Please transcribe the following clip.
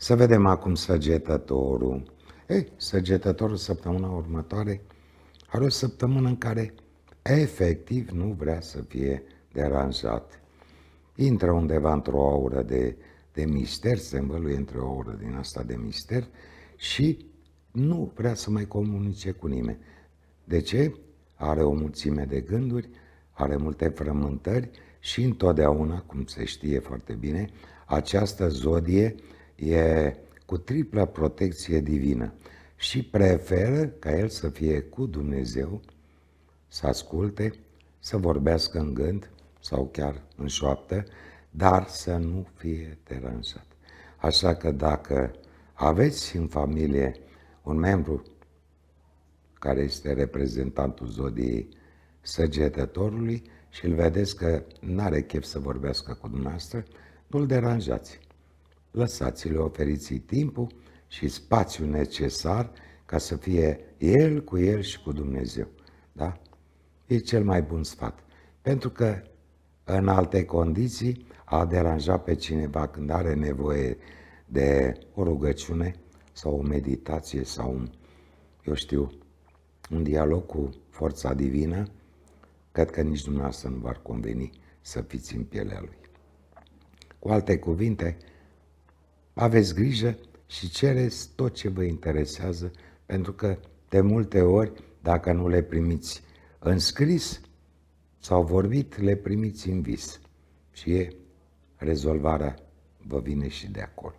Să vedem acum săgetătorul. Ei, săgetătorul săptămâna următoare are o săptămână în care efectiv nu vrea să fie deranjat. Intră undeva într-o aură de, de mister, se învăluie într-o aură din asta de mister și nu vrea să mai comunice cu nimeni. De ce? Are o mulțime de gânduri, are multe frământări și întotdeauna, cum se știe foarte bine, această zodie e cu tripla protecție divină și preferă ca el să fie cu Dumnezeu, să asculte, să vorbească în gând sau chiar în șoaptă, dar să nu fie deranjat. Așa că dacă aveți în familie un membru care este reprezentantul zodiei săgetătorului și îl vedeți că nu are chef să vorbească cu dumneavoastră, nu-l deranjați lăsați-le oferiți timpul și spațiul necesar ca să fie el cu el și cu Dumnezeu. Da? E cel mai bun sfat. Pentru că în alte condiții a deranja pe cineva când are nevoie de o rugăciune sau o meditație sau un, eu știu, un dialog cu forța divină, cred că nici dumneavoastră nu v-ar conveni să fiți în pielea lui. Cu alte cuvinte, aveți grijă și cereți tot ce vă interesează, pentru că de multe ori, dacă nu le primiți în scris sau vorbit, le primiți în vis. Și e rezolvarea vă vine și de acolo.